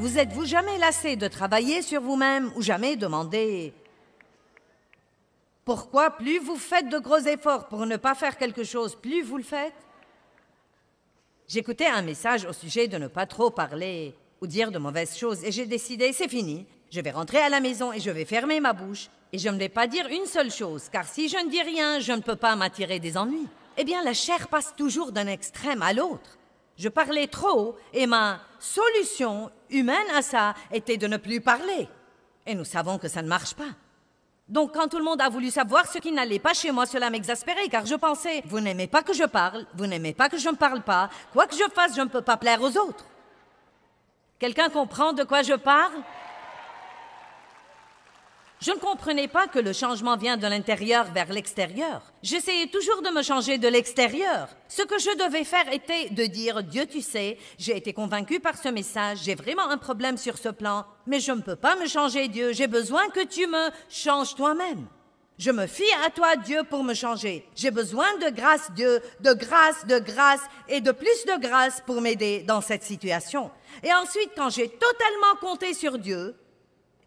Vous êtes-vous jamais lassé de travailler sur vous-même ou jamais demandé pourquoi plus vous faites de gros efforts pour ne pas faire quelque chose, plus vous le faites J'écoutais un message au sujet de ne pas trop parler ou dire de mauvaises choses et j'ai décidé, c'est fini, je vais rentrer à la maison et je vais fermer ma bouche et je ne vais pas dire une seule chose car si je ne dis rien, je ne peux pas m'attirer des ennuis. Eh bien, la chair passe toujours d'un extrême à l'autre. Je parlais trop et ma solution humaine à ça était de ne plus parler. Et nous savons que ça ne marche pas. Donc quand tout le monde a voulu savoir ce qui n'allait pas chez moi, cela m'exaspérait car je pensais, vous n'aimez pas que je parle, vous n'aimez pas que je ne parle pas, quoi que je fasse, je ne peux pas plaire aux autres. Quelqu'un comprend de quoi je parle je ne comprenais pas que le changement vient de l'intérieur vers l'extérieur. J'essayais toujours de me changer de l'extérieur. Ce que je devais faire était de dire Dieu tu sais, j'ai été convaincu par ce message, j'ai vraiment un problème sur ce plan, mais je ne peux pas me changer Dieu, j'ai besoin que tu me changes toi-même. Je me fie à toi Dieu pour me changer. J'ai besoin de grâce Dieu, de grâce, de grâce et de plus de grâce pour m'aider dans cette situation. Et ensuite, quand j'ai totalement compté sur Dieu,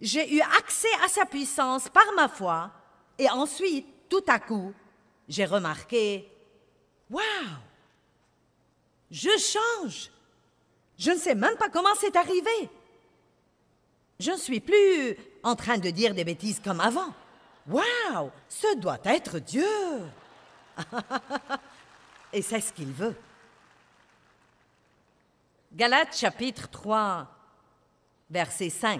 j'ai eu accès à sa puissance par ma foi, et ensuite, tout à coup, j'ai remarqué, Waouh Je change Je ne sais même pas comment c'est arrivé. Je ne suis plus en train de dire des bêtises comme avant. Waouh Ce doit être Dieu Et c'est ce qu'il veut. Galates chapitre 3, verset 5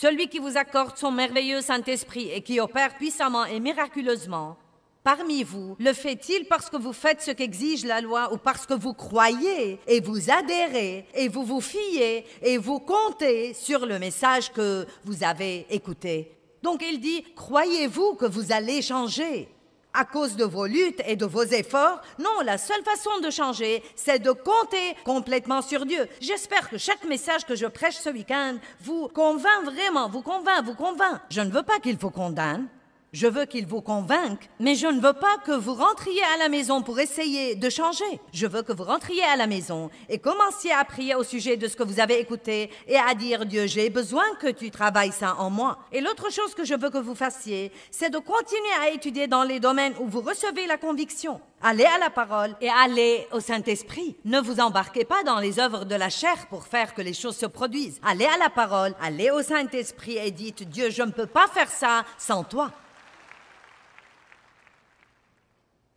celui qui vous accorde son merveilleux Saint-Esprit et qui opère puissamment et miraculeusement parmi vous, le fait-il parce que vous faites ce qu'exige la loi ou parce que vous croyez et vous adhérez et vous vous fiez et vous comptez sur le message que vous avez écouté Donc il dit, croyez-vous que vous allez changer à cause de vos luttes et de vos efforts. Non, la seule façon de changer, c'est de compter complètement sur Dieu. J'espère que chaque message que je prêche ce week-end vous convainc vraiment, vous convainc, vous convainc. Je ne veux pas qu'il vous condamne. Je veux qu'il vous convainque, mais je ne veux pas que vous rentriez à la maison pour essayer de changer. Je veux que vous rentriez à la maison et commenciez à prier au sujet de ce que vous avez écouté et à dire Dieu, j'ai besoin que tu travailles ça en moi. Et l'autre chose que je veux que vous fassiez, c'est de continuer à étudier dans les domaines où vous recevez la conviction. Allez à la parole et allez au Saint-Esprit. Ne vous embarquez pas dans les œuvres de la chair pour faire que les choses se produisent. Allez à la parole, allez au Saint-Esprit et dites Dieu, je ne peux pas faire ça sans toi.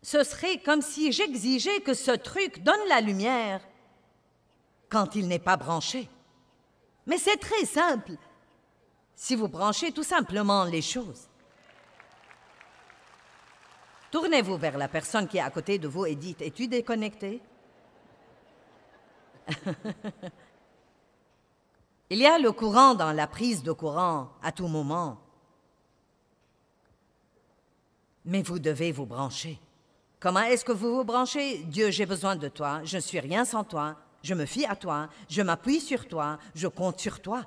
ce serait comme si j'exigeais que ce truc donne la lumière quand il n'est pas branché. Mais c'est très simple si vous branchez tout simplement les choses. Tournez-vous vers la personne qui est à côté de vous et dites, es-tu déconnecté Il y a le courant dans la prise de courant à tout moment. Mais vous devez vous brancher. Comment est-ce que vous vous branchez Dieu, j'ai besoin de toi, je ne suis rien sans toi, je me fie à toi, je m'appuie sur toi, je compte sur toi.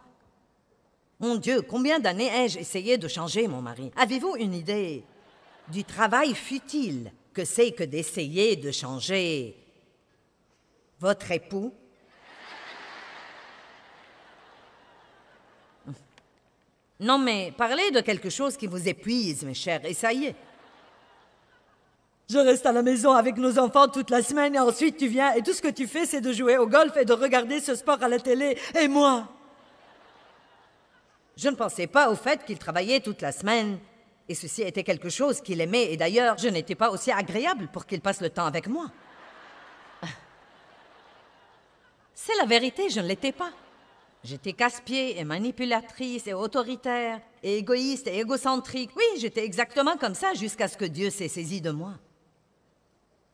Mon Dieu, combien d'années ai-je essayé de changer mon mari Avez-vous une idée du travail futile que c'est que d'essayer de changer votre époux Non mais parlez de quelque chose qui vous épuise, mes chers, est. Je reste à la maison avec nos enfants toute la semaine et ensuite tu viens et tout ce que tu fais c'est de jouer au golf et de regarder ce sport à la télé et moi. Je ne pensais pas au fait qu'il travaillait toute la semaine. Et ceci était quelque chose qu'il aimait et d'ailleurs je n'étais pas aussi agréable pour qu'il passe le temps avec moi. C'est la vérité, je ne l'étais pas. J'étais casse-pied et manipulatrice et autoritaire et égoïste et égocentrique. Oui, j'étais exactement comme ça jusqu'à ce que Dieu s'est saisi de moi.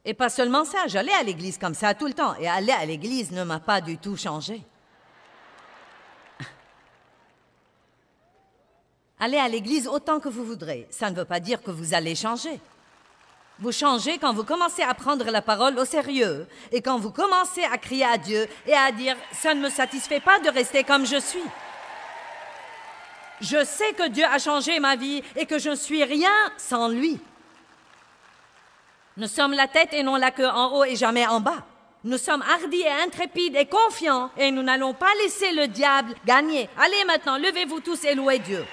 Et pas seulement ça, j'allais à l'église comme ça tout le temps. Et aller à l'église ne m'a pas du tout changé. Allez à l'église autant que vous voudrez. Ça ne veut pas dire que vous allez changer. Vous changez quand vous commencez à prendre la parole au sérieux et quand vous commencez à crier à Dieu et à dire ⁇ ça ne me satisfait pas de rester comme je suis ⁇ Je sais que Dieu a changé ma vie et que je ne suis rien sans lui. Nous sommes la tête et non la queue en haut et jamais en bas. Nous sommes hardis et intrépides et confiants et nous n'allons pas laisser le diable gagner. Allez maintenant, levez-vous tous et louez Dieu.